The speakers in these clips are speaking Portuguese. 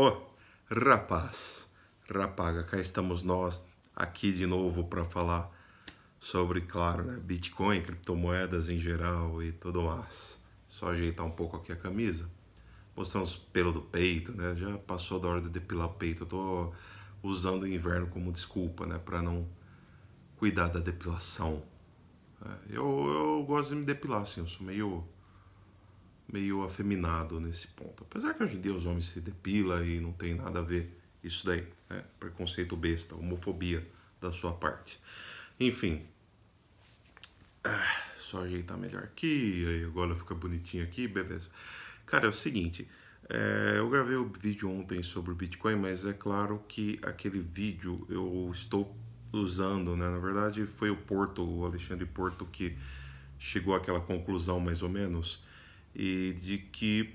Ó, oh, rapaz, rapaga, cá estamos nós aqui de novo para falar sobre, claro, né, Bitcoin, criptomoedas em geral e tudo mais. Só ajeitar um pouco aqui a camisa. Mostramos pelo do peito, né? Já passou da hora de depilar o peito. Eu tô usando o inverno como desculpa, né, para não cuidar da depilação. É, eu, eu gosto de me depilar, assim, eu sou meio meio afeminado nesse ponto. Apesar que hoje em dia os homens se depilam e não tem nada a ver isso daí, né? preconceito besta, homofobia da sua parte. Enfim, ah, só ajeitar melhor aqui, aí agora fica bonitinho aqui, beleza. Cara, é o seguinte, é, eu gravei o um vídeo ontem sobre o Bitcoin, mas é claro que aquele vídeo eu estou usando, né? Na verdade, foi o Porto, o Alexandre Porto, que chegou àquela conclusão mais ou menos e de que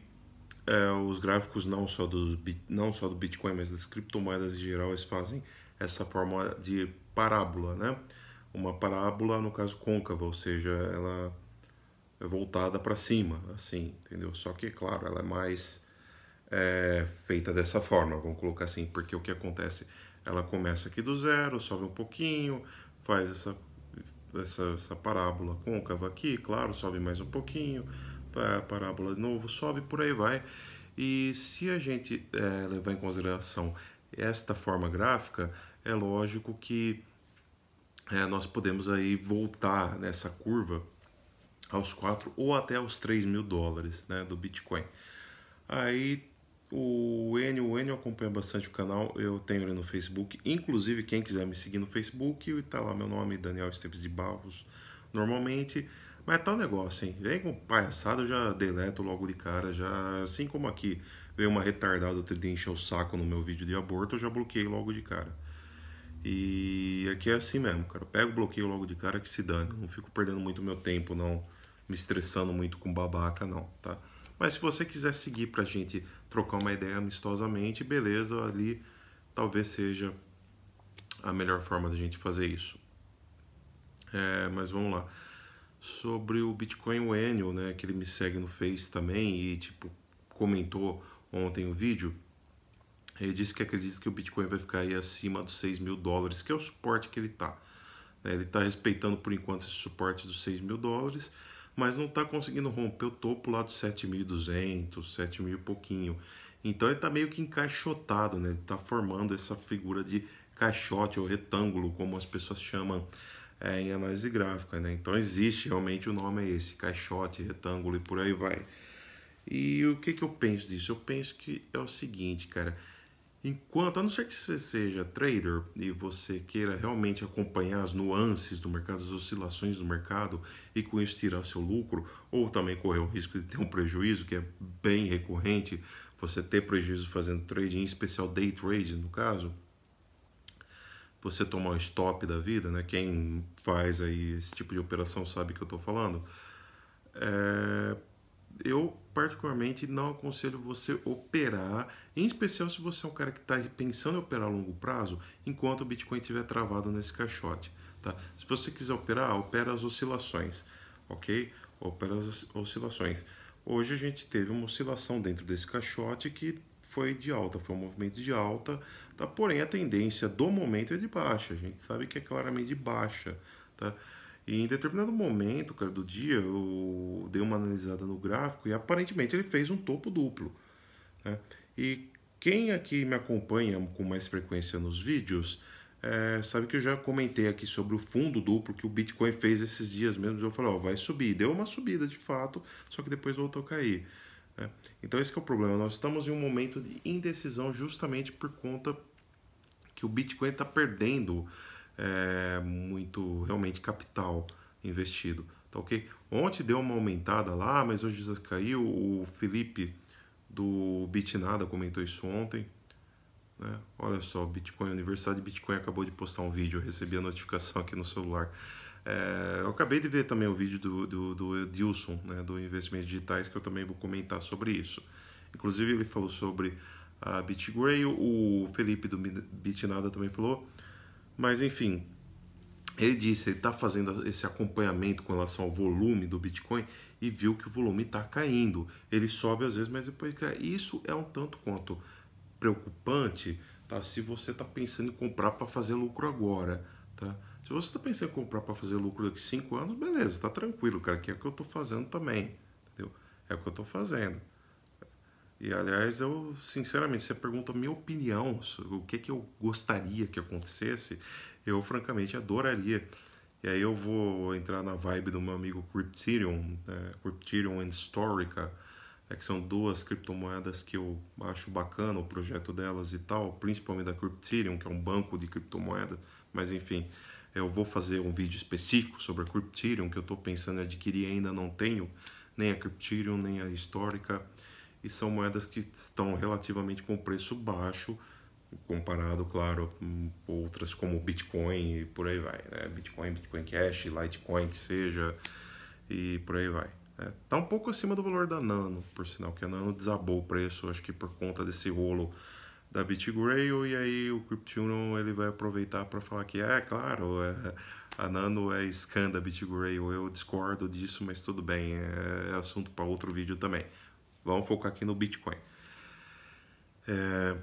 é, os gráficos não só, do, não só do Bitcoin, mas das criptomoedas em geral, eles fazem essa forma de parábola, né? Uma parábola, no caso, côncava, ou seja, ela é voltada para cima, assim, entendeu? Só que, claro, ela é mais é, feita dessa forma, vamos colocar assim, porque o que acontece? Ela começa aqui do zero, sobe um pouquinho, faz essa, essa, essa parábola côncava aqui, claro, sobe mais um pouquinho, a parábola de novo, sobe, por aí vai. E se a gente é, levar em consideração esta forma gráfica, é lógico que é, nós podemos aí voltar nessa curva aos 4 ou até aos 3 mil dólares né, do Bitcoin. Aí o Enio, o Enio acompanha bastante o canal, eu tenho ele no Facebook, inclusive quem quiser me seguir no Facebook, tá lá meu nome, Daniel Esteves de Barros, normalmente. Mas é tal negócio, hein? Vem com palhaçada, eu já deleto logo de cara, já. Assim como aqui veio uma retardada outro encher o saco no meu vídeo de aborto, eu já bloqueei logo de cara. E aqui é assim mesmo, cara. Eu pego, bloqueio logo de cara que se dane. Eu não fico perdendo muito meu tempo, não me estressando muito com babaca, não, tá? Mas se você quiser seguir pra gente trocar uma ideia amistosamente, beleza, ali talvez seja a melhor forma da gente fazer isso. É, mas vamos lá sobre o Bitcoin o né, que ele me segue no Face também e tipo comentou ontem o vídeo. Ele disse que acredita que o Bitcoin vai ficar aí acima dos 6 mil dólares, que é o suporte que ele está. Né. Ele está respeitando por enquanto esse suporte dos 6 mil dólares, mas não está conseguindo romper o topo lá dos 7.200, 7 mil e pouquinho. Então ele está meio que encaixotado, né? ele está formando essa figura de caixote ou retângulo, como as pessoas chamam é, em é análise gráfica. Né? Então existe realmente o nome é esse, caixote, retângulo e por aí vai. E o que, que eu penso disso? Eu penso que é o seguinte, cara. Enquanto, a não ser que você seja trader e você queira realmente acompanhar as nuances do mercado, as oscilações do mercado e com isso tirar seu lucro, ou também correr o risco de ter um prejuízo, que é bem recorrente, você ter prejuízo fazendo trading, em especial day trade no caso, você tomar o stop da vida, né? Quem faz aí esse tipo de operação sabe que eu estou falando. É, eu particularmente não aconselho você operar, em especial se você é um cara que está pensando em operar a longo prazo, enquanto o Bitcoin estiver travado nesse caixote. Tá? Se você quiser operar, opera as oscilações, ok? Opera as oscilações. Hoje a gente teve uma oscilação dentro desse caixote que foi de alta, foi um movimento de alta, Tá? Porém, a tendência do momento é de baixa. A gente sabe que é claramente de baixa. Tá? E em determinado momento cara, do dia, eu dei uma analisada no gráfico e aparentemente ele fez um topo duplo. Né? E quem aqui me acompanha com mais frequência nos vídeos é, sabe que eu já comentei aqui sobre o fundo duplo que o Bitcoin fez esses dias mesmo. Eu falei, ó, vai subir. Deu uma subida de fato, só que depois voltou a cair. Né? Então esse é o problema. Nós estamos em um momento de indecisão justamente por conta que o Bitcoin está perdendo é, muito realmente capital investido, tá ok? Ontem deu uma aumentada lá, mas hoje já caiu. O Felipe do Bitnada comentou isso ontem. Né? Olha só, Bitcoin, Universidade Bitcoin acabou de postar um vídeo, eu recebi a notificação aqui no celular. É, eu acabei de ver também o vídeo do, do, do Edilson, né, do Investimentos Digitais, que eu também vou comentar sobre isso. Inclusive, ele falou sobre a BitGray, o Felipe do BitNada também falou. Mas enfim, ele disse, ele está fazendo esse acompanhamento com relação ao volume do Bitcoin e viu que o volume está caindo. Ele sobe às vezes, mas depois cai. Isso é um tanto quanto preocupante, tá? Se você está pensando em comprar para fazer lucro agora, tá? Se você está pensando em comprar para fazer lucro daqui 5 anos, beleza, está tranquilo, cara, que é o que eu estou fazendo também, entendeu? É o que eu estou fazendo. E aliás, eu sinceramente, você pergunta a minha opinião sobre o que, que eu gostaria que acontecesse, eu francamente adoraria. E aí eu vou entrar na vibe do meu amigo Cryptirion, né? e and Storica, né? que são duas criptomoedas que eu acho bacana o projeto delas e tal, principalmente da Cryptirion, que é um banco de criptomoedas, mas enfim, eu vou fazer um vídeo específico sobre a Cryptirion, que eu estou pensando em adquirir ainda não tenho, nem a Cryptirion, nem a Histórica, e são moedas que estão relativamente com preço baixo comparado, claro, com outras como Bitcoin e por aí vai, né? Bitcoin, Bitcoin Cash, Litecoin que seja e por aí vai. Né? Tá um pouco acima do valor da Nano, por sinal que a Nano desabou o preço, acho que por conta desse rolo da BitGrail e aí o Cryptunon ele vai aproveitar para falar que é claro, é, a Nano é scan da BitGrail, eu discordo disso, mas tudo bem, é, é assunto para outro vídeo também. Vamos focar aqui no Bitcoin. É,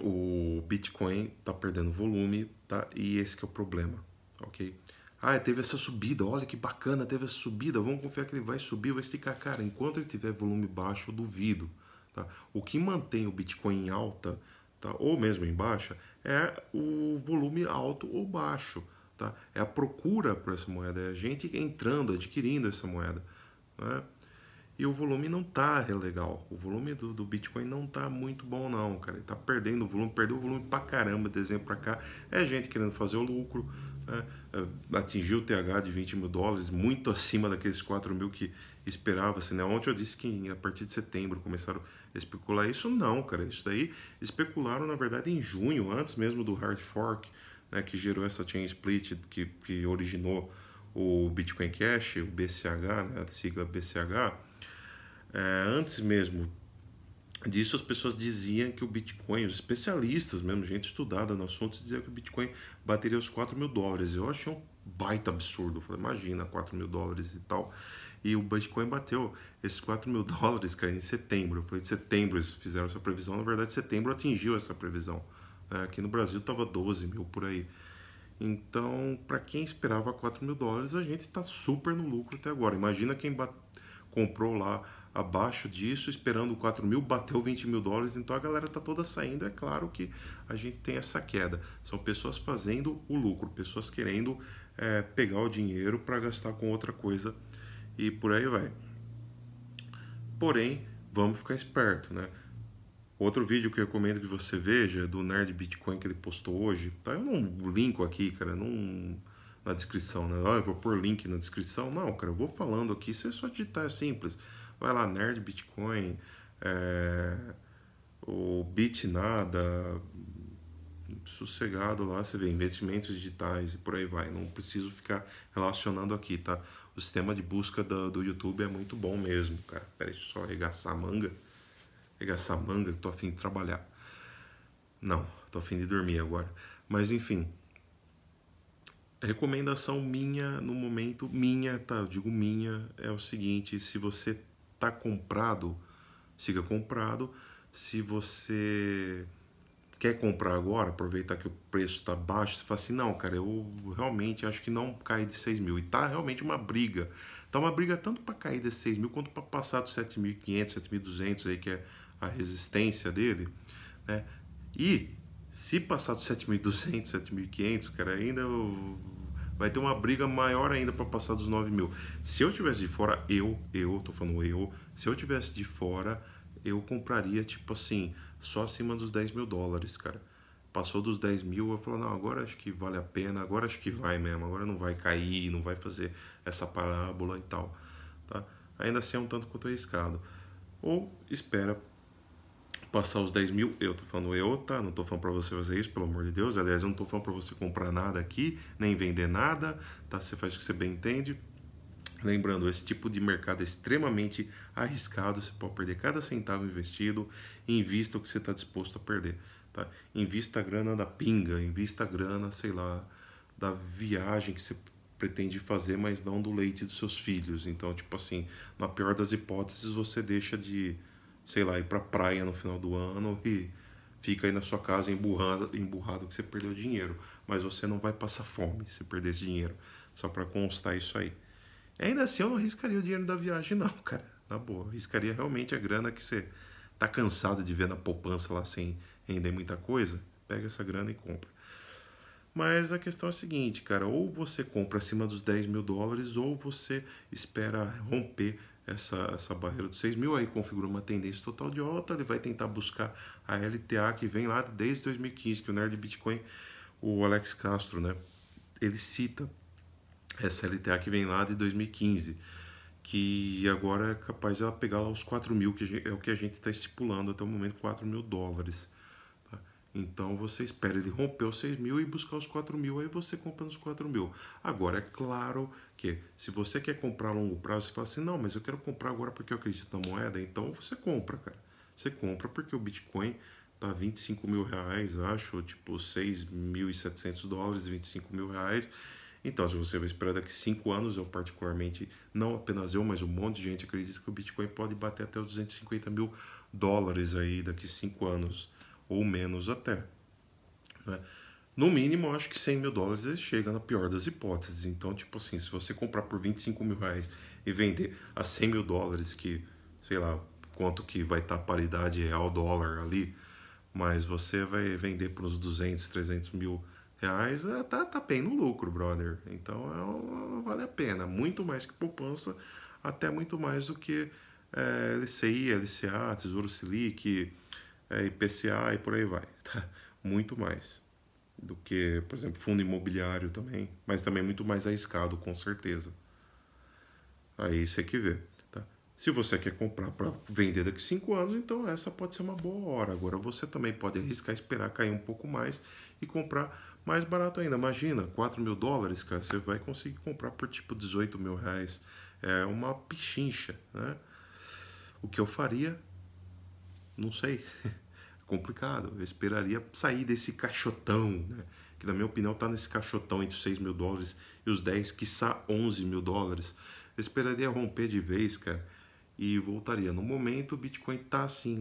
o Bitcoin está perdendo volume, tá? E esse é o problema, ok? Ah, teve essa subida, olha que bacana, teve essa subida, vamos confiar que ele vai subir, vai esticar. Cara, enquanto ele tiver volume baixo, eu duvido. Tá? O que mantém o Bitcoin em alta, tá? ou mesmo em baixa, é o volume alto ou baixo. Tá? É a procura por essa moeda, é a gente entrando, adquirindo essa moeda. Né? E o volume não tá legal. O volume do, do Bitcoin não tá muito bom, não, cara. Ele tá perdendo o volume, perdeu o volume pra caramba de dezembro pra cá. É gente querendo fazer o lucro. né? É, atingiu o TH de 20 mil dólares, muito acima daqueles 4 mil que esperava-se. Né? Ontem eu disse que a partir de setembro começaram a especular isso. Não, cara, isso daí especularam na verdade em junho, antes mesmo do hard fork, né, que gerou essa chain split que, que originou o Bitcoin Cash, o BCH, né, a sigla BCH. É, antes mesmo disso, as pessoas diziam que o Bitcoin, os especialistas mesmo, gente estudada no assunto, diziam que o Bitcoin bateria os 4 mil dólares. Eu achei um baita absurdo. Eu falei, imagina, 4 mil dólares e tal. E o Bitcoin bateu esses 4 mil dólares, cara, em setembro. Foi em setembro eles fizeram essa previsão. Na verdade, setembro atingiu essa previsão. Né? Aqui no Brasil estava 12 mil por aí. Então, para quem esperava 4 mil dólares, a gente está super no lucro até agora. Imagina quem comprou lá abaixo disso, esperando 4 mil, bateu 20 mil dólares, então a galera está toda saindo. É claro que a gente tem essa queda. São pessoas fazendo o lucro, pessoas querendo é, pegar o dinheiro para gastar com outra coisa e por aí vai. Porém, vamos ficar esperto, né? Outro vídeo que eu recomendo que você veja é do Nerd Bitcoin que ele postou hoje. Tá? Eu não linko aqui, cara, não na descrição, né? Ah, eu vou pôr link na descrição. Não, cara, eu vou falando aqui, você é só digitar, é simples Vai lá, Nerd Bitcoin, é, o Bitnada, sossegado lá, você vê investimentos digitais e por aí vai. Não preciso ficar relacionando aqui, tá? O sistema de busca do, do YouTube é muito bom mesmo, cara. Peraí, deixa eu só arregaçar a manga. Arregaçar a manga que tô afim de trabalhar. Não, tô afim de dormir agora. Mas enfim, recomendação minha no momento, minha, tá? Eu digo minha, é o seguinte: se você está comprado, siga comprado. Se você quer comprar agora, aproveitar que o preço está baixo, você fala assim, não, cara, eu realmente acho que não cai de 6 mil. E tá realmente uma briga. Tá uma briga tanto para cair de 6 mil quanto para passar dos 7.500, 7.200 aí, que é a resistência dele. Né? E se passar dos 7.200, 7.500, cara, ainda eu vai ter uma briga maior ainda para passar dos 9 mil. Se eu tivesse de fora, eu, eu, tô falando eu, se eu tivesse de fora, eu compraria, tipo assim, só acima dos 10 mil dólares, cara. Passou dos 10 mil, eu falo, não, agora acho que vale a pena, agora acho que vai mesmo, agora não vai cair, não vai fazer essa parábola e tal, tá? Ainda assim é um tanto quanto arriscado. Ou espera passar os 10 mil, eu tô falando eu, tá? Não tô falando pra você fazer isso, pelo amor de Deus. Aliás, eu não tô falando pra você comprar nada aqui, nem vender nada, tá? Você faz o que você bem entende. Lembrando, esse tipo de mercado é extremamente arriscado, você pode perder cada centavo investido, invista o que você está disposto a perder. Tá? Invista a grana da pinga, invista a grana, sei lá, da viagem que você pretende fazer, mas não do leite dos seus filhos. Então, tipo assim, na pior das hipóteses, você deixa de sei lá, ir pra praia no final do ano e fica aí na sua casa emburrado, emburrado que você perdeu dinheiro. Mas você não vai passar fome se perder esse dinheiro. Só para constar isso aí. ainda assim, eu não arriscaria o dinheiro da viagem, não, cara. Na boa. Eu realmente a grana que você tá cansado de ver na poupança lá sem render muita coisa. Pega essa grana e compra. Mas a questão é a seguinte, cara, ou você compra acima dos 10 mil dólares ou você espera romper essa, essa barreira dos 6 mil, aí configura uma tendência total de alta, ele vai tentar buscar a LTA que vem lá desde 2015, que o Nerd Bitcoin, o Alex Castro, né, ele cita essa LTA que vem lá de 2015, que agora é capaz de ela pegar lá os 4 mil, que é o que a gente está estipulando até o momento, 4 mil dólares. Então você espera ele romper os 6 mil e buscar os 4 mil, aí você compra nos 4 mil. Agora, é claro que se você quer comprar a longo prazo, você fala assim, não, mas eu quero comprar agora porque eu acredito na moeda, então você compra, cara. Você compra porque o Bitcoin tá 25 mil reais, acho, tipo 6.700 dólares, 25 mil reais. Então, se você vai esperar daqui 5 anos, eu particularmente, não apenas eu, mas um monte de gente acredita que o Bitcoin pode bater até os 250 mil dólares aí daqui 5 anos ou menos até. Né? No mínimo, acho que 100 mil dólares ele chega na pior das hipóteses. Então, tipo assim, se você comprar por 25 mil reais e vender a 100 mil dólares, que sei lá quanto que vai estar tá a paridade real dólar ali, mas você vai vender por uns 200, 300 mil reais, é, tá, tá bem no lucro, brother. Então é vale a pena, muito mais que poupança, até muito mais do que é, LCI, LCA, Tesouro Selic, é, IPCA e por aí vai. Tá? Muito mais do que, por exemplo, fundo imobiliário também, mas também muito mais arriscado, com certeza. Aí você que vê. Tá? Se você quer comprar para vender daqui 5 anos, então essa pode ser uma boa hora. Agora você também pode arriscar esperar cair um pouco mais e comprar mais barato ainda. Imagina, 4 mil dólares, cara, você vai conseguir comprar por tipo 18 mil reais. É uma pichincha, né? O que eu faria não sei. É complicado. Eu esperaria sair desse caixotão, né? que na minha opinião está nesse caixotão entre os 6 mil dólares e os 10, quiçá 11 mil dólares. Eu esperaria romper de vez, cara, e voltaria. No momento, o Bitcoin está assim,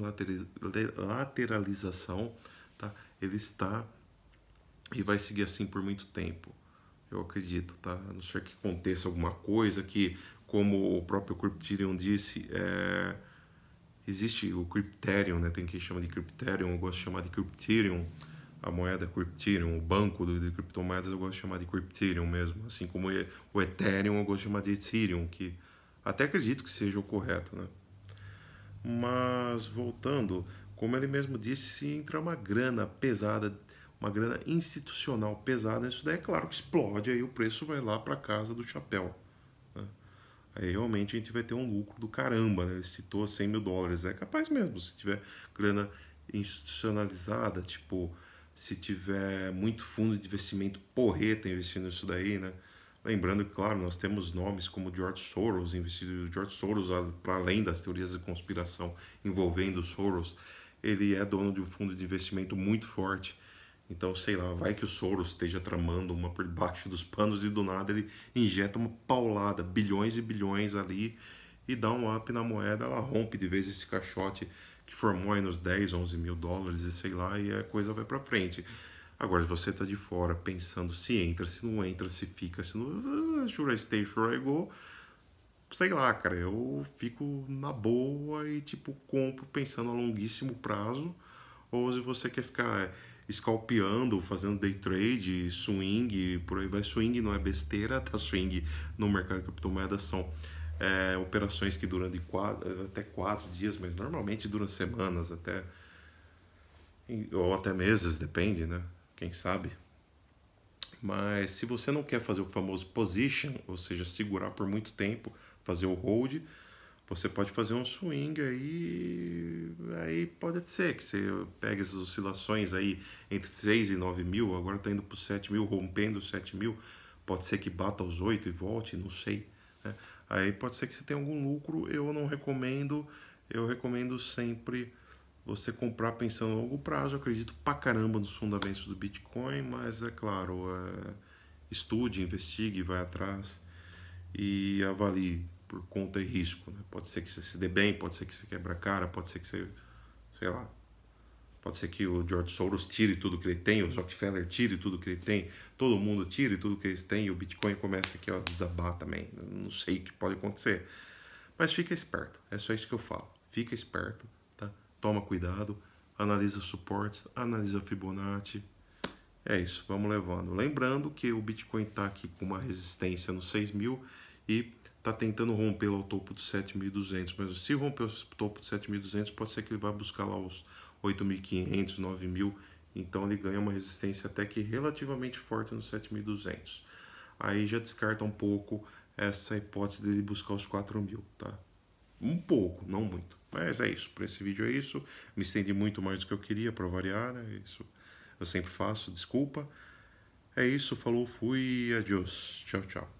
lateralização, tá? ele está e vai seguir assim por muito tempo. Eu acredito, tá? A não ser que aconteça alguma coisa que, como o próprio Cryptirion disse, é existe o Crypterium, né? Tem quem chama de Crypterium, eu gosto de chamar de Crypterium, a moeda é Crypterium, o banco de criptomoedas eu gosto de chamar de Crypterium mesmo, assim como o Ethereum eu gosto de chamar de Ethereum, que até acredito que seja o correto, né? Mas voltando, como ele mesmo disse, se entrar uma grana pesada, uma grana institucional pesada, isso daí é claro que explode, aí o preço vai lá para casa do chapéu aí é, realmente a gente vai ter um lucro do caramba, né? Ele citou 100 mil dólares, é capaz mesmo, se tiver grana institucionalizada, tipo, se tiver muito fundo de investimento porreta investindo nisso daí, né? Lembrando que, claro, nós temos nomes como George Soros, investido George Soros, para além das teorias de conspiração envolvendo Soros, ele é dono de um fundo de investimento muito forte então, sei lá, vai que o Soros esteja tramando uma por baixo dos panos e do nada ele injeta uma paulada, bilhões e bilhões ali e dá um up na moeda, ela rompe de vez esse caixote que formou aí nos 10, 11 mil dólares e sei lá, e a coisa vai para frente. Agora, se você tá de fora pensando se entra, se não entra, se fica, se não. Ah, should I stay, should I go? Sei lá, cara, eu fico na boa e tipo compro pensando a longuíssimo prazo, ou se você quer ficar é, scalpeando, fazendo day trade, swing, por aí vai. Swing não é besteira, tá? Swing no mercado de criptomoedas são é, operações que duram de quatro, até quatro dias, mas normalmente duram semanas, até ou até meses, depende, né? Quem sabe. Mas se você não quer fazer o famoso position, ou seja, segurar por muito tempo, fazer o hold, você pode fazer um swing aí, aí pode ser que você pegue essas oscilações aí entre 6 e 9 mil, agora está indo para 7 mil, rompendo 7 mil, pode ser que bata os 8 e volte, não sei. Né? Aí pode ser que você tenha algum lucro, eu não recomendo, eu recomendo sempre você comprar pensando a longo prazo, eu acredito para caramba nos fundamentos do Bitcoin, mas é claro, é... estude, investigue, vai atrás e avalie por conta e risco. Né? Pode ser que você se dê bem, pode ser que você quebre a cara, pode ser que você, sei lá, pode ser que o George Soros tire tudo que ele tem, o Rockefeller tire tudo que ele tem, todo mundo tire tudo que eles têm e o Bitcoin começa aqui a desabar também. não sei o que pode acontecer. Mas fica esperto, é só isso que eu falo. Fica esperto, tá? Toma cuidado, analisa suportes, analisa Fibonacci, é isso, vamos levando. Lembrando que o Bitcoin está aqui com uma resistência no 6 mil e está tentando romper lá o topo dos 7.200, mas se romper o topo dos 7.200, pode ser que ele vá buscar lá os 8.500, 9.000, então ele ganha uma resistência até que relativamente forte nos 7.200. Aí já descarta um pouco essa hipótese dele buscar os 4.000, tá? Um pouco, não muito. Mas é isso, para esse vídeo é isso. Me estendi muito mais do que eu queria, para variar, né? Isso eu sempre faço, desculpa. É isso, falou, fui, adiós. Tchau, tchau.